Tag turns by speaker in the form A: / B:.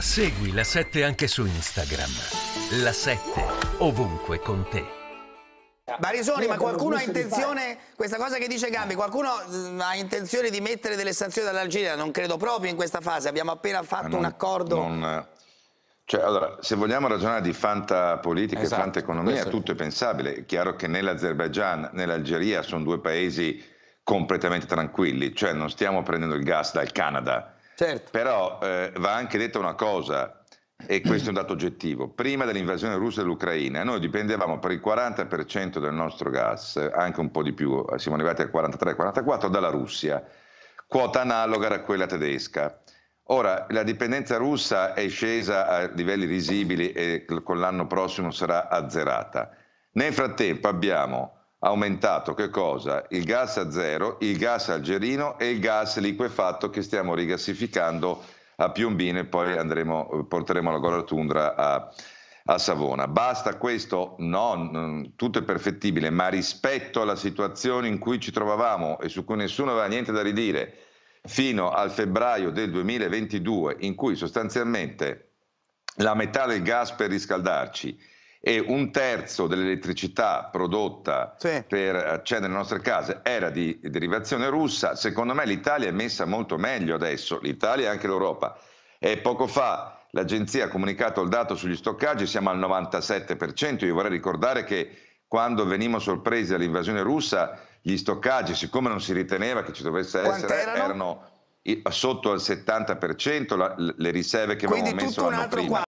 A: Segui la 7 anche su Instagram. La 7 ovunque con te. Barisoni, ma qualcuno ha intenzione,
B: questa cosa che dice Gambi, qualcuno mm, ha intenzione di mettere delle sanzioni all'Algeria? Non credo proprio in questa fase, abbiamo appena fatto ah, non, un accordo.
A: Non, cioè, allora, se vogliamo ragionare di fanta politica esatto, e fanta economia, tutto è pensabile. È chiaro che nell'Azerbaigian, l'Azerbaigian né sono due paesi completamente tranquilli, cioè non stiamo prendendo il gas dal Canada Certo. Però eh, va anche detta una cosa, e questo è un dato oggettivo. Prima dell'invasione russa dell'Ucraina noi dipendevamo per il 40% del nostro gas, anche un po' di più, siamo arrivati al 43-44% dalla Russia, quota analoga a quella tedesca. Ora, la dipendenza russa è scesa a livelli risibili e con l'anno prossimo sarà azzerata. Nel frattempo abbiamo aumentato che cosa? Il gas a zero, il gas algerino e il gas liquefatto che stiamo rigassificando a Piombino e poi eh. andremo, porteremo la Gora Tundra a, a Savona. Basta questo? No, mm, tutto è perfettibile, ma rispetto alla situazione in cui ci trovavamo e su cui nessuno aveva niente da ridire fino al febbraio del 2022, in cui sostanzialmente la metà del gas per riscaldarci e un terzo dell'elettricità prodotta sì. per accedere alle nostre case era di derivazione russa, secondo me l'Italia è messa molto meglio adesso, l'Italia e anche l'Europa. E poco fa l'agenzia ha comunicato il dato sugli stoccaggi, siamo al 97%, io vorrei ricordare che quando venimmo sorpresi dall'invasione russa, gli stoccaggi, siccome non si riteneva che ci dovesse essere, erano? erano? sotto al 70%, la, le riserve che Quindi avevamo messo l'anno prima. Quadro.